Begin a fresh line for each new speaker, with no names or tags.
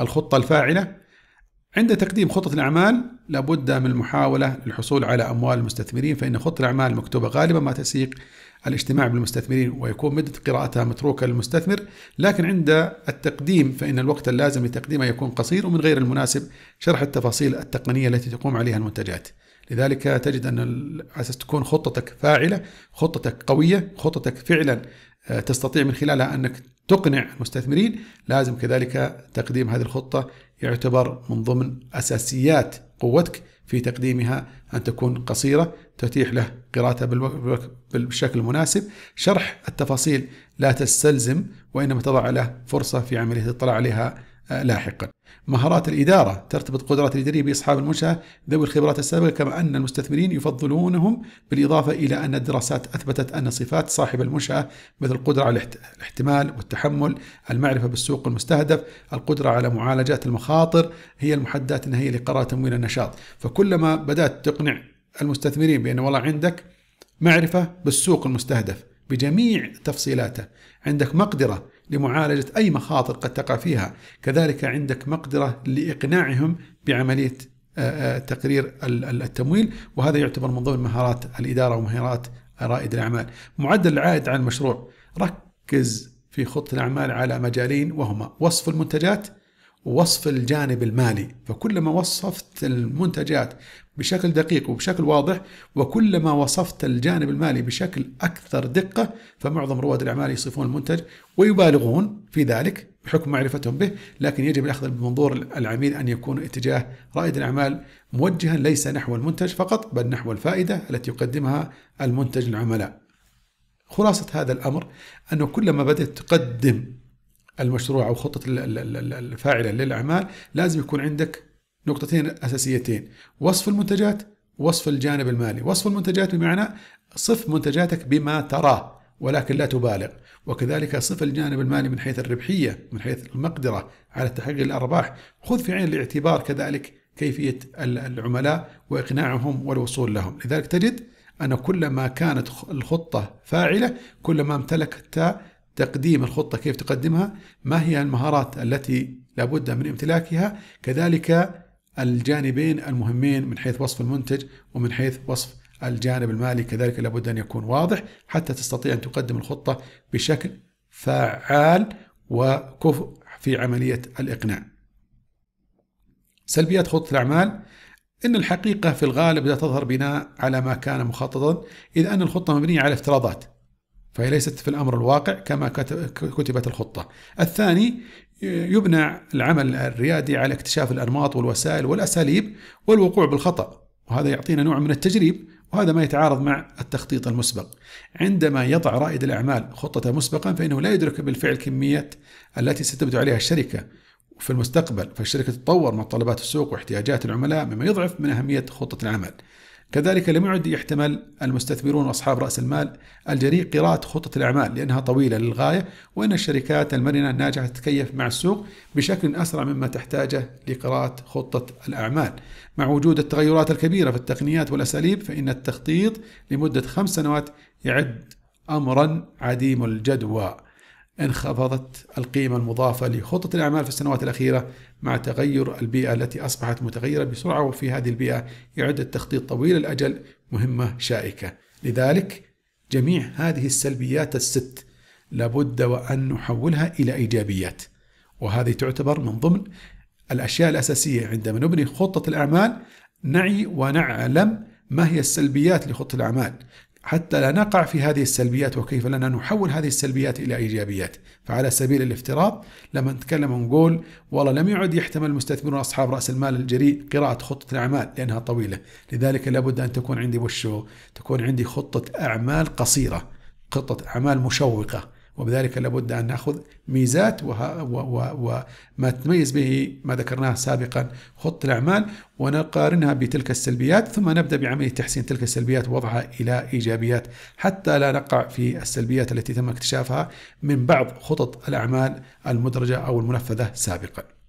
الخطة الفاعلة عند تقديم خطة الأعمال لابد من المحاولة للحصول على أموال المستثمرين فإن خطة الأعمال المكتوبة غالبا ما تسيق الاجتماع بالمستثمرين ويكون مدة قراءتها متروكة للمستثمر لكن عند التقديم فإن الوقت اللازم لتقديمها يكون قصير ومن غير المناسب شرح التفاصيل التقنية التي تقوم عليها المنتجات لذلك تجد أن على أساس تكون خطتك فاعلة خطتك قوية خطتك فعلا آه، تستطيع من خلالها أنك تقنع المستثمرين لازم كذلك تقديم هذه الخطة يعتبر من ضمن أساسيات قوتك في تقديمها أن تكون قصيرة تتيح له قراءتها بالشكل المناسب شرح التفاصيل لا تستلزم وإنما تضع له فرصة في عملية الاطلاع عليها آه، لاحقا مهارات الإدارة ترتبط قدرات الإدارية بأصحاب المنشأة ذوي الخبرات السابقة كما أن المستثمرين يفضلونهم بالإضافة إلى أن الدراسات أثبتت أن صفات صاحب المنشأة مثل القدرة على الاحتمال والتحمل المعرفة بالسوق المستهدف القدرة على معالجة المخاطر هي المحددات النهائية لقرار تمويل النشاط فكلما بدأت تقنع المستثمرين بأن والله عندك معرفة بالسوق المستهدف بجميع تفصيلاته عندك مقدرة لمعالجة أي مخاطر قد تقع فيها كذلك عندك مقدرة لإقناعهم بعملية آه، آه، تقرير التمويل وهذا يعتبر من ضمن مهارات الإدارة ومهارات رائد الأعمال معدل العائد على المشروع ركز في خطة الأعمال على مجالين وهما وصف المنتجات وصف الجانب المالي فكلما وصفت المنتجات بشكل دقيق وبشكل واضح وكلما وصفت الجانب المالي بشكل أكثر دقة فمعظم رواد الأعمال يصفون المنتج ويبالغون في ذلك بحكم معرفتهم به لكن يجب الأخذ بمنظور العميل أن يكون اتجاه رائد الأعمال موجها ليس نحو المنتج فقط بل نحو الفائدة التي يقدمها المنتج للعملاء خلاصة هذا الأمر أنه كلما بدأت تقدم المشروع او خطه الفاعله للاعمال لازم يكون عندك نقطتين اساسيتين وصف المنتجات وصف الجانب المالي وصف المنتجات بمعنى صف منتجاتك بما تراه ولكن لا تبالغ وكذلك صف الجانب المالي من حيث الربحيه من حيث المقدره على تحقيق الارباح خذ في عين الاعتبار كذلك كيفيه العملاء واقناعهم والوصول لهم لذلك تجد ان كلما كانت الخطه فاعله كلما امتلكت تقديم الخطة كيف تقدمها ما هي المهارات التي لابد من امتلاكها كذلك الجانبين المهمين من حيث وصف المنتج ومن حيث وصف الجانب المالي كذلك لابد أن يكون واضح حتى تستطيع أن تقدم الخطة بشكل فعال وكفء في عملية الإقناع سلبيات خطة الأعمال إن الحقيقة في الغالب لا تظهر بناء على ما كان مخططا إذ أن الخطة مبنية على افتراضات فهي ليست في الأمر الواقع كما كتبت الخطة الثاني يبنى العمل الريادي على اكتشاف الأنماط والوسائل والأساليب والوقوع بالخطأ وهذا يعطينا نوع من التجريب وهذا ما يتعارض مع التخطيط المسبق عندما يضع رائد الأعمال خطة مسبقا فإنه لا يدرك بالفعل كمية التي ستبدو عليها الشركة في المستقبل فالشركة تتطور مع طلبات السوق واحتياجات العملاء مما يضعف من أهمية خطة العمل كذلك لم يعد يحتمل المستثمرون واصحاب راس المال الجريء قراءة خطة الاعمال لانها طويلة للغاية وان الشركات المرنة الناجحة تتكيف مع السوق بشكل اسرع مما تحتاجه لقراءة خطة الاعمال. مع وجود التغيرات الكبيرة في التقنيات والاساليب فان التخطيط لمدة خمس سنوات يعد امرا عديم الجدوى. انخفضت القيمة المضافة لخطة الأعمال في السنوات الأخيرة مع تغير البيئة التي أصبحت متغيرة بسرعة وفي هذه البيئة إعادة تخطيط طويل الأجل مهمة شائكة لذلك جميع هذه السلبيات الست لابد وأن نحولها إلى إيجابيات وهذه تعتبر من ضمن الأشياء الأساسية عندما نبني خطة الأعمال نعي ونعلم ما هي السلبيات لخطة الأعمال حتى لا نقع في هذه السلبيات وكيف لنا نحول هذه السلبيات الى ايجابيات فعلى سبيل الافتراض لما نتكلم ونقول والله لم يعد يحتمل المستثمرون اصحاب راس المال الجريء قراءه خطه الاعمال لانها طويله لذلك لابد ان تكون عندي وشو تكون عندي خطه اعمال قصيره خطه اعمال مشوقه وبذلك لابد أن نأخذ ميزات وما تميز به ما ذكرناه سابقا خط الأعمال ونقارنها بتلك السلبيات ثم نبدأ بعملية تحسين تلك السلبيات ووضعها إلى إيجابيات حتى لا نقع في السلبيات التي تم اكتشافها من بعض خطط الأعمال المدرجة أو المنفذة سابقا